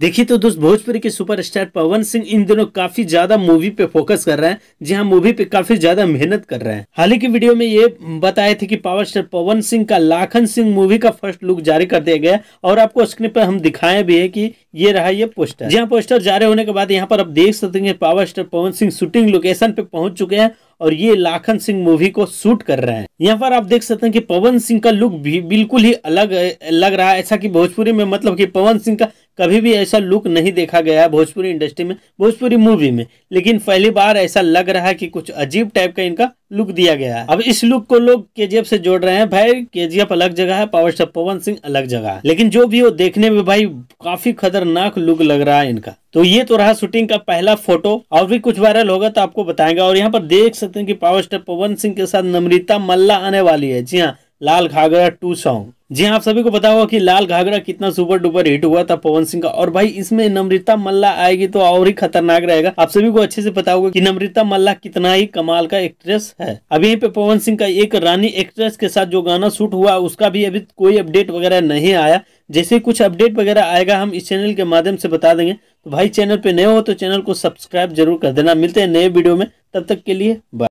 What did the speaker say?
देखिए तो दोस्त भोजपुरी के सुपरस्टार पवन सिंह इन दिनों काफी ज्यादा मूवी पे फोकस कर रहे हैं जी हाँ मूवी पे काफी ज्यादा मेहनत कर रहे हैं हाल ही की वीडियो में ये बताए थे कि पावर स्टार पवन सिंह का लाखन सिंह मूवी का फर्स्ट लुक जारी कर दिया गया और आपको स्क्रीन पर हम दिखाए भी है की ये रहा ये पोस्टर जी हाँ पोस्टर जारी होने के बाद यहाँ पर आप देख सकते हैं power star Pawan Singh shooting location पे पहुंच चुके हैं और ये लाखन सिंह मूवी को शूट कर रहे हैं यहाँ पर आप देख सकते हैं कि पवन सिंह का लुक भी बिल्कुल ही अलग लग रहा है ऐसा कि भोजपुरी में मतलब कि पवन सिंह का कभी भी ऐसा लुक नहीं देखा गया है भोजपुरी इंडस्ट्री में भोजपुरी मूवी में लेकिन पहली बार ऐसा लग रहा है कि कुछ अजीब टाइप का इनका लुक दिया गया है अब इस लुक को लोग के से जोड़ रहे हैं भाई के अलग जगह है पावर स्टार पवन सिंह अलग जगह है लेकिन जो भी हो देखने में भाई काफी खतरनाक लुक लग रहा है इनका तो ये तो रहा शूटिंग का पहला फोटो और भी कुछ वायरल होगा तो आपको बताएंगे और यहाँ पर देख सकते हैं कि पावर स्टार पवन सिंह के साथ नम्रिता मल्ला आने वाली है जी हाँ लाल घाघरा टू सॉन्ग जी हाँ आप सभी को बता हुआ कि लाल घाघरा कितना सुपर डुपर हिट हुआ था पवन सिंह का और भाई इसमें नम्रता मल्ला आएगी तो और ही खतरनाक रहेगा आप सभी को अच्छे से पता होगा कि नम्रता मल्ला कितना ही कमाल का एक्ट्रेस है अभी यहीं पे पवन सिंह का एक रानी एक्ट्रेस के साथ जो गाना शूट हुआ उसका भी अभी कोई अपडेट वगैरह नहीं आया जैसे कुछ अपडेट वगैरह आएगा हम इस चैनल के माध्यम से बता देंगे तो भाई चैनल पे नए हो तो चैनल को सब्सक्राइब जरूर कर देना मिलते हैं नए वीडियो में तब तक के लिए बाय